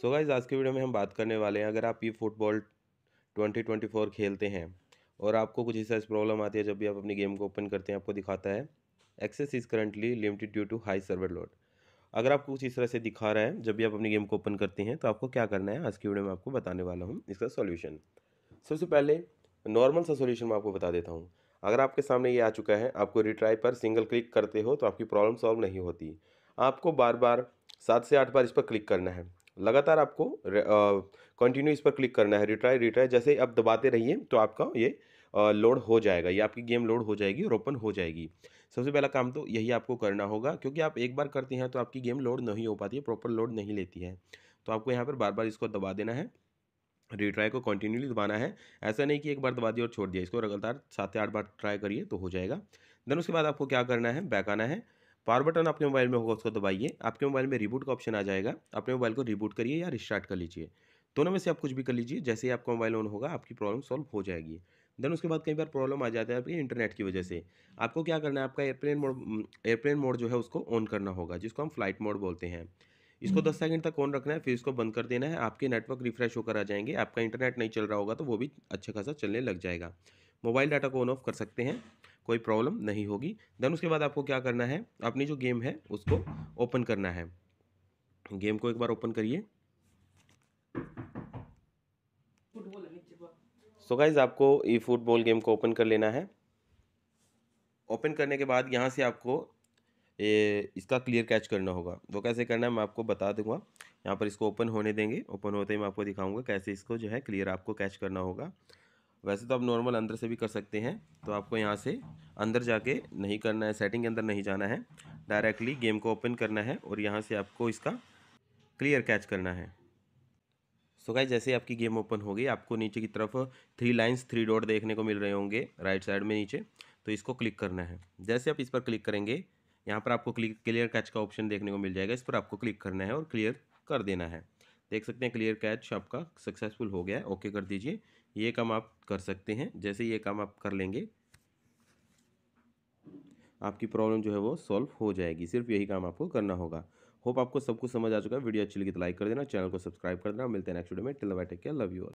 सो so guys आज के video में हम बात करने वाले हैं अगर आप ये फुटबॉल 2024 खेलते हैं और आपको कुछ ऐसा प्रॉब्लम आती है जब भी आप अपनी गेम को ओपन करते हैं आपको दिखाता है access is currently limited due to high server load अगर आपको कुछ इस तरह से दिखा रहा है जब भी आप अपनी गेम को ओपन करते हैं तो आपको क्या करना है आज की वीडियो में आपको बताने वाला हूँ इसका सोल्यूशन सबसे पहले नॉर्मल सा सोल्यूशन मैं आपको बता देता हूँ अगर आपके सामने ये आ चुका है आपको रिट्राई पर सिंगल क्लिक करते हो तो आपकी प्रॉब्लम सॉल्व नहीं होती आपको बार बार सात से आठ बार इस पर क्लिक करना है लगातार आपको कंटिन्यू इस पर क्लिक करना है रिट्राई रिट्राई जैसे आप दबाते रहिए तो आपका ये लोड हो जाएगा ये आपकी गेम लोड हो जाएगी और ओपन हो जाएगी सबसे पहला काम तो यही आपको करना होगा क्योंकि आप एक बार करते हैं तो आपकी गेम लोड नहीं हो पाती है प्रॉपर लोड नहीं लेती है तो आपको यहाँ पर बार बार इसको दबा देना है रिट्राई को कंटिन्यूली दबाना है ऐसा नहीं कि एक बार दबा दिया और छोड़ दिया इसको लगातार सात आठ बार ट्राई करिए तो हो जाएगा देन उसके बाद आपको क्या करना है बैक आना है पावर बटन आपके मोबाइल में होगा उसको दबाइए आपके मोबाइल में रिबूट का ऑप्शन आ जाएगा अपने मोबाइल को रिबूट करिए या रिस्टार्ट कर लीजिए दोनों में से आप कुछ भी कर लीजिए जैसे ही आपका मोबाइल ऑन होगा आपकी प्रॉब्लम सॉल्व हो जाएगी देन उसके बाद कई बार प्रॉब्लम आ जाता है आपके इंटरनेट की वजह से आपको क्या करना है आपका एयरप्लेन मोड एयरप्लेन मोड जो है उसको ऑन करना होगा जिसको हम फ्लाइट मोड बोलते हैं इसको दस सेकंड हम्म। तक ऑन रखना है फिर इसको बंद कर देना है आपके नेटवर्क रिफ्रेश होकर आ जाएंगे आपका इंटरनेट नहीं चल रहा होगा तो वो भी अच्छा खासा चलने लग जाएगा मोबाइल डाटा को ऑन ऑफ कर सकते हैं कोई प्रॉब्लम नहीं होगी देन उसके बाद आपको क्या करना है अपनी जो गेम है उसको ओपन करना है गेम को एक बार ओपन करिए सो गाइज आपको ई फुटबॉल गेम को ओपन कर लेना है ओपन करने के बाद यहाँ से आपको ए, इसका क्लियर कैच करना होगा वो कैसे करना है मैं आपको बता दूंगा यहाँ पर इसको ओपन होने देंगे ओपन होते ही मैं आपको दिखाऊंगा कैसे इसको जो है क्लियर आपको कैच करना होगा वैसे तो आप नॉर्मल अंदर से भी कर सकते हैं तो आपको यहाँ से अंदर जाके नहीं करना है सेटिंग के अंदर नहीं जाना है डायरेक्टली गेम को ओपन करना है और यहाँ से आपको इसका क्लियर कैच करना है सो so जैसे आपकी गेम ओपन हो गई आपको नीचे की तरफ थ्री लाइंस थ्री डॉट देखने को मिल रहे होंगे राइट साइड में नीचे तो इसको क्लिक करना है जैसे आप इस पर क्लिक करेंगे यहाँ पर आपको क्लिक क्लियर कैच का ऑप्शन देखने को मिल जाएगा इस पर आपको क्लिक करना है और क्लियर कर देना है देख सकते हैं क्लियर कैच आपका सक्सेसफुल हो गया है ओके कर दीजिए ये काम आप कर सकते हैं जैसे ये काम आप कर लेंगे आपकी प्रॉब्लम जो है वो सॉल्व हो जाएगी सिर्फ यही काम आपको करना होगा होप आपको सब कुछ समझ आ चुका है वीडियो अच्छी लगी तो लाइक कर देना चैनल को सब्सक्राइब कर देना मिलते हैं नेक्स्ट वीडियो में till bye take love you